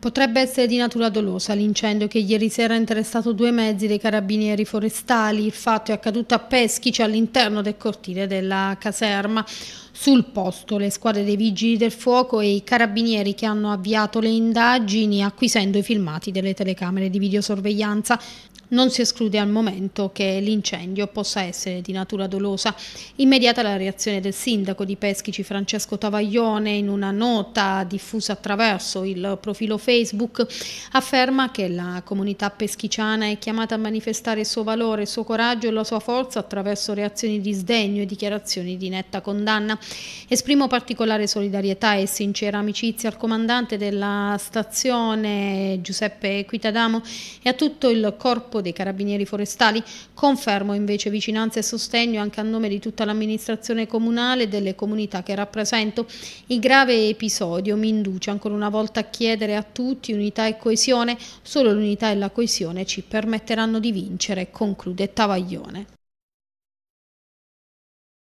Potrebbe essere di natura dolosa l'incendio che ieri sera ha interessato due mezzi dei carabinieri forestali. Il fatto è accaduto a Peschici all'interno del cortile della caserma. Sul posto le squadre dei vigili del fuoco e i carabinieri che hanno avviato le indagini acquisendo i filmati delle telecamere di videosorveglianza. Non si esclude al momento che l'incendio possa essere di natura dolosa. Immediata la reazione del sindaco di Peschici Francesco Tavaglione in una nota diffusa attraverso il profilo Facebook afferma che la comunità peschiciana è chiamata a manifestare il suo valore, il suo coraggio e la sua forza attraverso reazioni di sdegno e dichiarazioni di netta condanna. Esprimo particolare solidarietà e sincera amicizia al comandante della stazione Giuseppe Quitadamo e a tutto il corpo Parco dei Carabinieri Forestali. Confermo invece vicinanza e sostegno anche a nome di tutta l'amministrazione comunale e delle comunità che rappresento. Il grave episodio mi induce ancora una volta a chiedere a tutti unità e coesione. Solo l'unità e la coesione ci permetteranno di vincere, conclude Tavaglione.